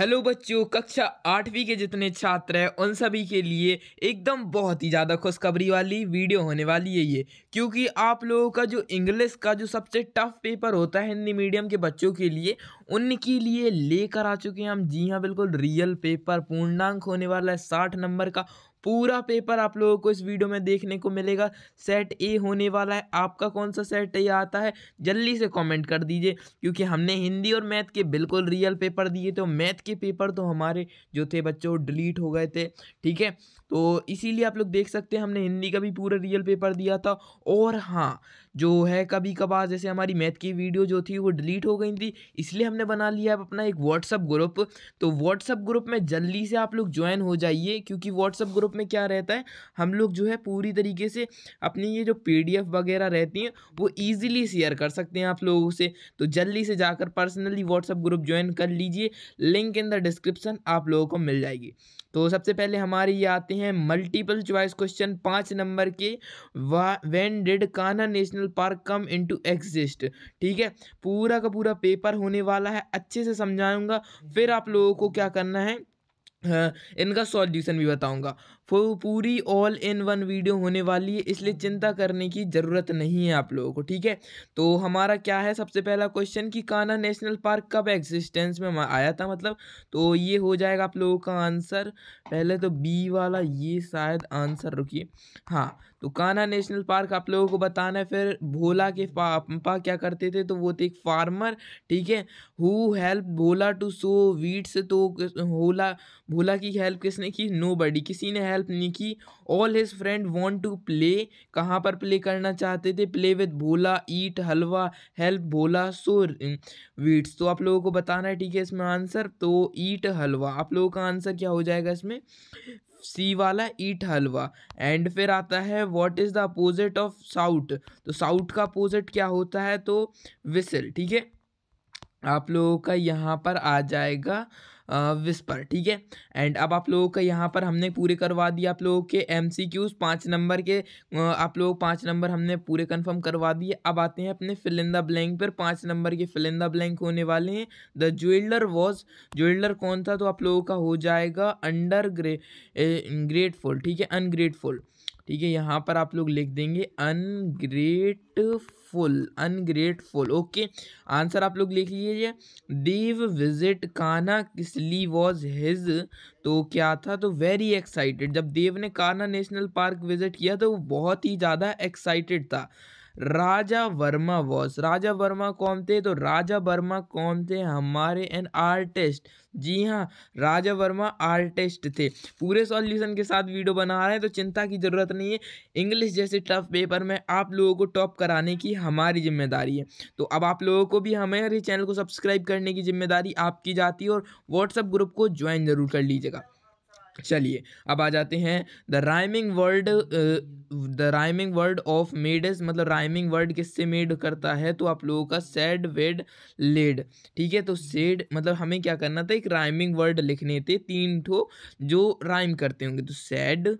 Hello बच्चों कक्षा आठवीं के जितने छात्र हैं उन सभी के लिए एकदम बहुत ही ज़्यादा खुशखबरी वाली वीडियो होने वाली है ये क्योंकि आप लोगों का जो इंग्लिश का जो सबसे टफ पेपर होता है हिंदी मीडियम के बच्चों के लिए उनके लिए लेकर आ चुके हैं हम जी हाँ बिल्कुल रियल पेपर पूर्णांक होने वाला है साठ नंबर का पूरा पेपर आप लोगों को इस वीडियो में देखने को मिलेगा सेट ए होने वाला है आपका कौन सा सेट ए आता है जल्दी से कमेंट कर दीजिए क्योंकि हमने हिंदी और मैथ के बिल्कुल रियल पेपर दिए तो मैथ के पेपर तो हमारे जो थे बच्चों डिलीट हो गए थे ठीक है तो इसीलिए आप लोग देख सकते हैं हमने हिंदी का भी पूरा रियल पेपर दिया था और हाँ जो है कभी कभार जैसे हमारी मैथ की वीडियो जो थी वो डिलीट हो गई थी इसलिए हमने ने बना लिया अब अपना एक व्हाट्सअप ग्रुप तो व्हाट्सअप ग्रुप में जल्दी से आप लोग ज्वाइन हो जाइए क्योंकि व्हाट्सअप ग्रुप में क्या रहता है हम लोग जो है पूरी तरीके से अपनी ये जो पी वगैरह रहती हैं वो ईजिली शेयर कर सकते हैं आप लोगों से तो जल्दी से जाकर पर्सनली व्हाट्सअप ग्रुप ज्वाइन कर लीजिए लिंक इन द डिस्क्रिप्शन आप लोगों को मिल जाएगी तो सबसे पहले हमारे ये आते हैं मल्टीपल चॉइस क्वेश्चन पाँच नंबर के when did Kanha National Park come into exist ठीक है पूरा का पूरा पेपर होने वाला वाला है अच्छे से समझाऊंगा हम्म। फिर आप लोगों को क्या करना है हाँ, इनका सॉल्यूशन भी बताऊंगा वो पूरी ऑल इन वन वीडियो होने वाली है इसलिए चिंता करने की ज़रूरत नहीं है आप लोगों को ठीक है तो हमारा क्या है सबसे पहला क्वेश्चन कि कान्हा नेशनल पार्क कब एग्जिस्टेंस में आया था मतलब तो ये हो जाएगा आप लोगों का आंसर पहले तो बी वाला ये शायद आंसर रुकिए हाँ तो कान्हा नेशनल पार्क आप लोगों को बताना है फिर भोला के पापा क्या करते थे तो वो थे एक फार्मर ठीक है who help Bhola to sow wheats तो होला भूला की हेल्प किसने की नो बडी किसी ने हेल्प नहीं की all his friend want to play कहाँ पर प्ले करना चाहते थे play with Bhola eat halwa help Bhola sow wheats तो आप लोगों को बताना है ठीक है इसमें आंसर तो ईट हलवा आप लोगों का आंसर क्या हो जाएगा इसमें सी वाला ईट हलवा एंड फिर आता है what is the opposite of south तो साउट का अपोजिट क्या होता है तो विसल ठीक है आप लोगों का यहाँ पर आ जाएगा विस्पर ठीक है एंड अब आप लोगों का यहाँ पर हमने पूरे करवा दिए आप लोगों के एम सी क्यूज़ पाँच नंबर के आप लोग पाँच नंबर हमने पूरे कन्फर्म करवा दिए अब आते हैं अपने फिलिंदा ब्लैंक पर पाँच नंबर के फिलिंदा ब्लैंक होने वाले हैं द ज्वेलर वॉज ज्वेलर कौन था तो आप लोगों का हो जाएगा अंडर ग्रे ग्रेटफुल ठीक है अनग्रेटफुल ठीक है यहाँ पर आप लोग लिख देंगे अनग्रेटफुल अनग्रेटफुल ओके आंसर आप लोग लिख लीजिए देव विजिट काना किसली वॉज हिज तो क्या था तो वेरी एक्साइटेड जब देव ने काना नेशनल पार्क विजिट किया तो वो बहुत ही ज़्यादा एक्साइटेड था राजा वर्मा वॉस राजा वर्मा कौन थे तो राजा वर्मा कौन थे हमारे एन आर्टिस्ट जी हाँ राजा वर्मा आर्टिस्ट थे पूरे सॉल्यूशन के साथ वीडियो बना रहे हैं तो चिंता की ज़रूरत नहीं है इंग्लिश जैसे टफ पेपर में आप लोगों को टॉप कराने की हमारी जिम्मेदारी है तो अब आप लोगों को भी हमारे चैनल को सब्सक्राइब करने की जिम्मेदारी आपकी जाती है और व्हाट्सअप ग्रुप को ज्वाइन ज़रूर कर लीजिएगा चलिए अब आ जाते हैं the rhyming word the rhyming word of maids मतलब राइमिंग वर्ड किससे मेड करता है तो आप लोगों का सेड वेड लेड ठीक है तो सेड मतलब हमें क्या करना था एक राइमिंग वर्ड लिखने थे तीन ठो जो राइम करते होंगे तो सेड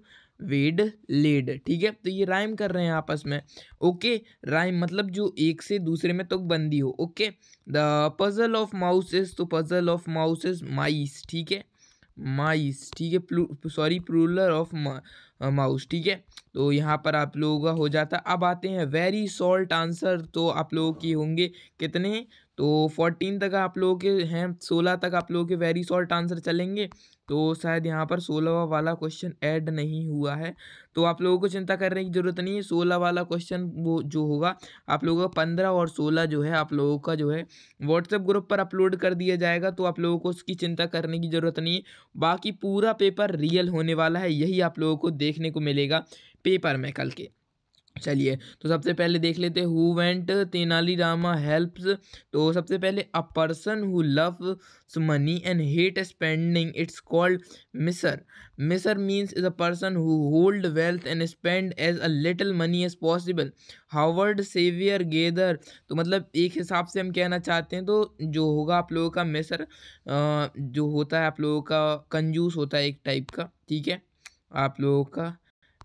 वेड लेड ठीक है तो ये राइम कर रहे हैं आपस में ओके राइम मतलब जो एक से दूसरे में तुकबंदी तो हो okay the puzzle of mouses तो पजल ऑफ माउसेस माइस ठीक है माइस ठीक है सॉरी प्लूलर ऑफ माउस ठीक है तो यहाँ पर आप लोगों का हो जाता अब आते हैं वेरी शॉर्ट आंसर तो आप लोगों की होंगे कितने तो फोर्टीन तक आप लोगों के हैं सोलह तक आप लोगों के वेरी शॉर्ट आंसर चलेंगे तो शायद यहाँ पर सोलहवा वाला क्वेश्चन ऐड नहीं हुआ है तो आप लोगों को चिंता करने की ज़रूरत नहीं है सोलह वाला क्वेश्चन वो जो होगा आप लोगों का पंद्रह और सोलह जो है आप लोगों का जो है व्हाट्सएप ग्रुप पर अपलोड कर दिया जाएगा तो आप लोगों को उसकी चिंता करने की ज़रूरत नहीं है बाकी पूरा पेपर रियल होने वाला है यही आप लोगों को देख देखने को मिलेगा पेपर में कल के चलिए तो सबसे पहले देख लेते who went Tenali Rama helps तो सबसे पहले a person who love money and hate spending it's called miser miser means is a person who hold wealth and spend as a little money as possible hoarder saviour gather तो मतलब एक हिसाब से हम कहना चाहते हैं तो जो होगा आप लोगों का मिसर जो होता है आप लोगों का कंजूस होता है एक टाइप का ठीक है आप लोगों का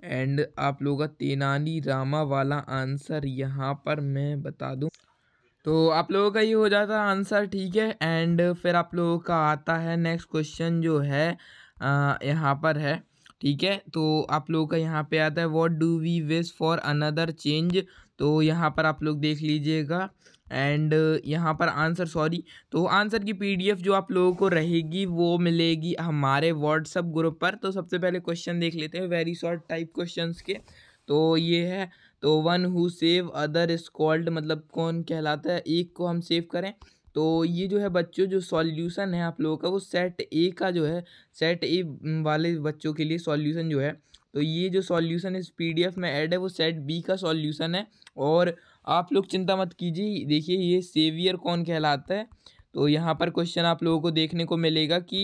एंड आप लोगों का तेनाली रामा वाला आंसर यहाँ पर मैं बता दूँ तो आप लोगों का ये हो जाता है आंसर ठीक है एंड फिर आप लोगों का आता है नेक्स्ट क्वेश्चन जो है यहाँ पर है ठीक है तो आप लोगों का यहाँ पे आता है what do we wish for another change तो यहाँ पर आप लोग देख लीजिएगा एंड यहाँ पर आंसर सॉरी तो आंसर की पीडीएफ जो आप लोगों को रहेगी वो मिलेगी हमारे व्हाट्सअप ग्रुप पर तो सबसे पहले क्वेश्चन देख लेते हैं वेरी शॉर्ट टाइप क्वेश्चन के तो ये है तो one who save other is called मतलब कौन कहलाता है एक को हम सेव करें तो ये जो है बच्चों जो सॉल्यूशन है आप लोगों का वो सेट ए का जो है सेट ए वाले बच्चों के लिए सॉल्यूशन जो है तो ये जो सॉल्यूशन इस पीडीएफ में ऐड है वो सेट बी का सॉल्यूशन है और आप लोग चिंता मत कीजिए देखिए ये सेवियर कौन कहलाता है तो यहाँ पर क्वेश्चन आप लोगों को देखने को मिलेगा कि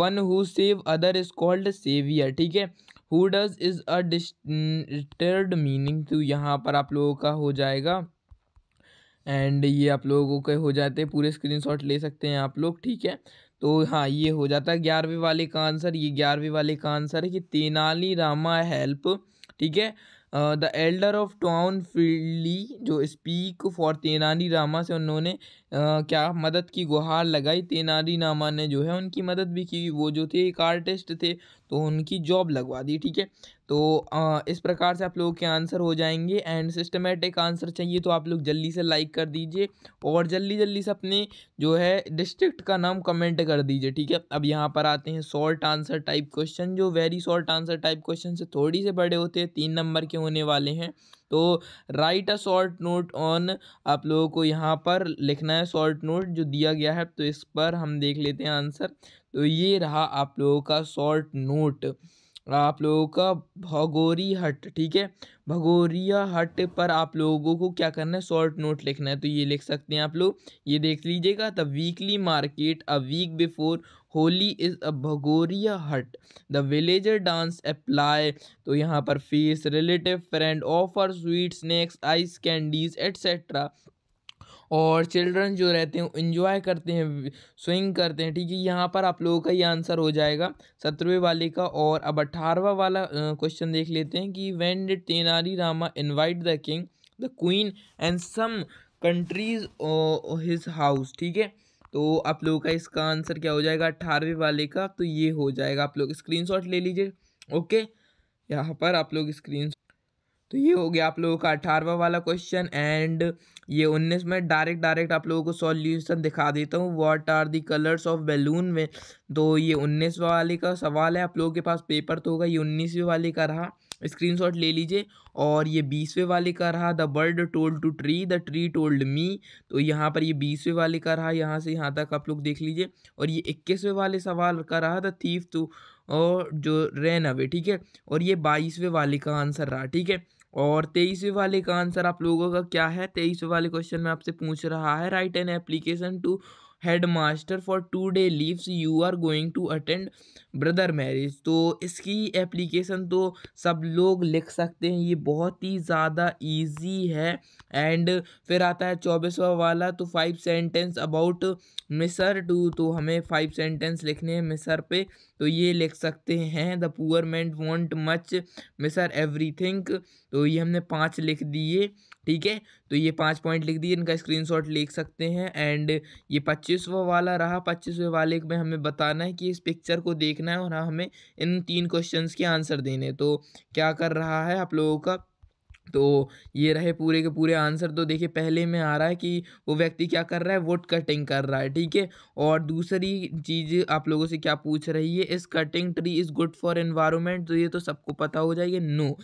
one who save other is called saviour ठीक है who does is a disturbed meaning तो यहाँ पर आप लोगों का हो जाएगा एंड ये आप लोगों के हो जाते हैं पूरे शॉट ले सकते हैं आप लोग ठीक है तो हाँ ये हो जाता है ग्यारहवीं वाले का आंसर ये ग्यारहवीं वाले का आंसर है कि तेनाली रामा हेल्प ठीक है द एल्डर ऑफ टाउन फील्डली जो स्पीक फॉर तेनाली रामा से उन्होंने क्या मदद की गुहार लगाई तेनाली नामा ने जो है उनकी मदद भी की वो जो थे एक आर्टिस्ट थे तो उनकी जॉब लगवा दी ठीक है तो आ, इस प्रकार से आप लोगों के आंसर हो जाएंगे एंड सिस्टमेटिक आंसर चाहिए तो आप लोग जल्दी से लाइक कर दीजिए और जल्दी जल्दी से अपने जो है डिस्ट्रिक्ट का नाम कमेंट कर दीजिए ठीक है अब यहाँ पर आते हैं शॉर्ट आंसर टाइप क्वेश्चन जो very short answer type question से थोड़ी से बड़े होते हैं तीन नंबर के होने वाले हैं तो write a short note on आप लोगों को यहाँ पर लिखना है शॉर्ट नोट जो दिया गया है तो इस पर हम देख लेते हैं आंसर तो ये रहा आप लोगों का शॉर्ट नोट आप लोगों का भगोरी हट ठीक है भगोरिया हट पर आप लोगों को क्या करना है शॉर्ट नोट लिखना है तो ये लिख सकते हैं आप लोग ये देख लीजिएगा the weekly market a week before Holi is a Bhagoria haat the villager dance apply तो यहाँ पर fees relative friend offer sweet snacks ice candies etcetera और चिल्ड्रन जो रहते हैं इन्जॉय करते हैं स्विंग करते हैं ठीक है यहाँ पर आप लोगों का ये आंसर हो जाएगा सत्रहवें वाले का और अब अठारहवा वाला क्वेश्चन देख लेते हैं कि when did Tenali Rama invite the king the queen and some countries his house ठीक है तो आप लोगों का इसका आंसर क्या हो जाएगा अट्ठारहवें वाले का तो ये हो जाएगा आप लोग स्क्रीनशॉट ले लीजिए ओके यहाँ पर आप लोग स्क्रीन तो ये हो गया आप लोगों का अठारहवा वाला क्वेश्चन एंड ये उन्नीस में डायरेक्ट डायरेक्ट आप लोगों को सॉल्यूशन दिखा देता हूँ what are the colours of balloon में तो ये उन्नीसवा वाले का सवाल है आप लोगों के पास पेपर तो होगा ये उन्नीसवें वाले का रहा स्क्रीनशॉट ले लीजिए और ये बीसवें वाले का रहा the bird told to tree the tree told me तो यहाँ पर ये बीसवें वाले का रहा यहाँ से यहाँ तक आप लोग देख लीजिए और ये इक्कीसवें वाले सवाल का रहा द थीफ टू और जो रैन अवे ठीक है और ये बाईसवें वाले का आंसर रहा ठीक है और तेईसवें वाले का आंसर आप लोगों का क्या है तेईसवें वाले क्वेश्चन में आपसे पूछ रहा है right an application to headmaster for two day leaves you are going to attend brother marriage तो इसकी एप्लीकेशन तो सब लोग लिख सकते हैं ये बहुत ही ज़्यादा ईजी है एंड फिर आता है चौबीसवा वाला तो five sentence about miser to तो हमें फाइव सेंटेंस लिखने हैं मिसर पे तो ये लिख सकते हैं the poor man want much miser think तो ये हमने पाँच लिख दिए ठीक है तो ये पाँच पॉइंट लिख दिए इनका स्क्रीनशॉट लिख सकते हैं एंड ये पच्चीसवा वाला रहा पच्चीसवें वाले में हमें बताना है कि इस पिक्चर को देखना है और हाँ, हमें इन तीन क्वेश्चन के आंसर देने तो क्या कर रहा है आप लोगों का तो ये रहे पूरे के पूरे आंसर तो देखिए पहले में आ रहा है कि वो व्यक्ति क्या कर रहा है वुड कटिंग कर रहा है ठीक है और दूसरी चीज़ आप लोगों से क्या पूछ रही है is cutting tree is good for environment तो ये तो सबको पता हो जाएगा no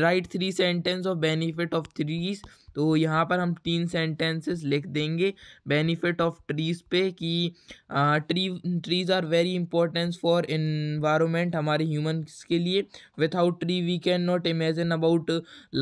right three sentence of benefit of trees तो यहाँ पर हम तीन सेंटेंसेस लिख देंगे बेनिफिट ऑफ ट्रीज़ पे कि tree trees are very importance for environment हमारे ह्यूमन के लिए without tree we can not imagine about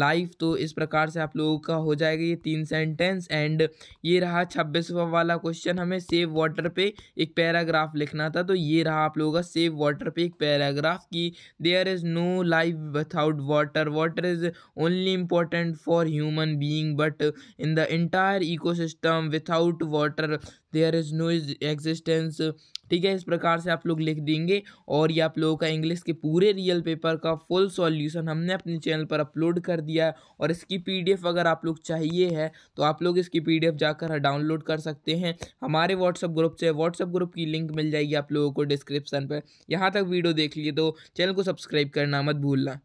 life तो इस प्रकार से आप लोगों का हो जाएगा ये तीन सेंटेंस एंड ये रहा छब्बीसवा वाला क्वेश्चन हमें सेव वाटर पे एक पैराग्राफ लिखना था तो ये रहा आप लोगों का सेव वाटर पे एक पैराग्राफ कि there is no life without water water is only important for human being being but in the entire ecosystem without water there is no existence ठीक है इस प्रकार से आप लोग लिख देंगे और ये आप लोगों का इंग्लिश के पूरे रियल पेपर का फुल सॉल्यूशन हमने अपने चैनल पर अपलोड कर दिया है और इसकी पीडीएफ अगर आप लोग चाहिए है तो आप लोग इसकी पीडीएफ जाकर डाउनलोड कर सकते हैं हमारे व्हाट्सअप ग्रुप से व्हाट्सअप ग्रुप की लिंक मिल जाएगी आप लोगों को डिस्क्रिप्सन पर यहाँ तक वीडियो देख लिए तो चैनल को सब्सक्राइब करना मत भूलना